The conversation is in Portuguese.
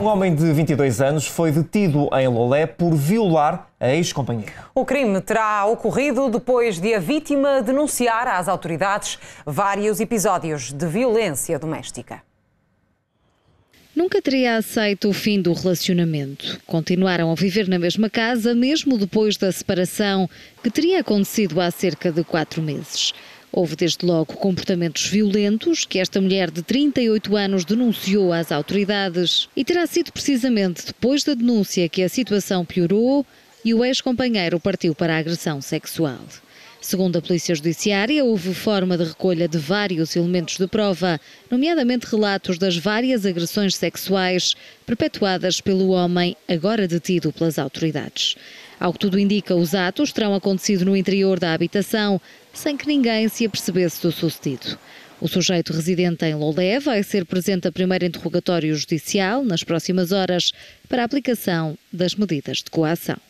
Um homem de 22 anos foi detido em Lolé por violar a ex-companheira. O crime terá ocorrido depois de a vítima denunciar às autoridades vários episódios de violência doméstica. Nunca teria aceito o fim do relacionamento. Continuaram a viver na mesma casa, mesmo depois da separação, que teria acontecido há cerca de quatro meses. Houve desde logo comportamentos violentos que esta mulher de 38 anos denunciou às autoridades e terá sido precisamente depois da denúncia que a situação piorou e o ex-companheiro partiu para a agressão sexual. Segundo a Polícia Judiciária, houve forma de recolha de vários elementos de prova, nomeadamente relatos das várias agressões sexuais perpetuadas pelo homem agora detido pelas autoridades. Ao que tudo indica, os atos terão acontecido no interior da habitação, sem que ninguém se apercebesse do sucedido. O sujeito residente em Lolé vai ser presente a primeiro interrogatório judicial nas próximas horas para a aplicação das medidas de coação.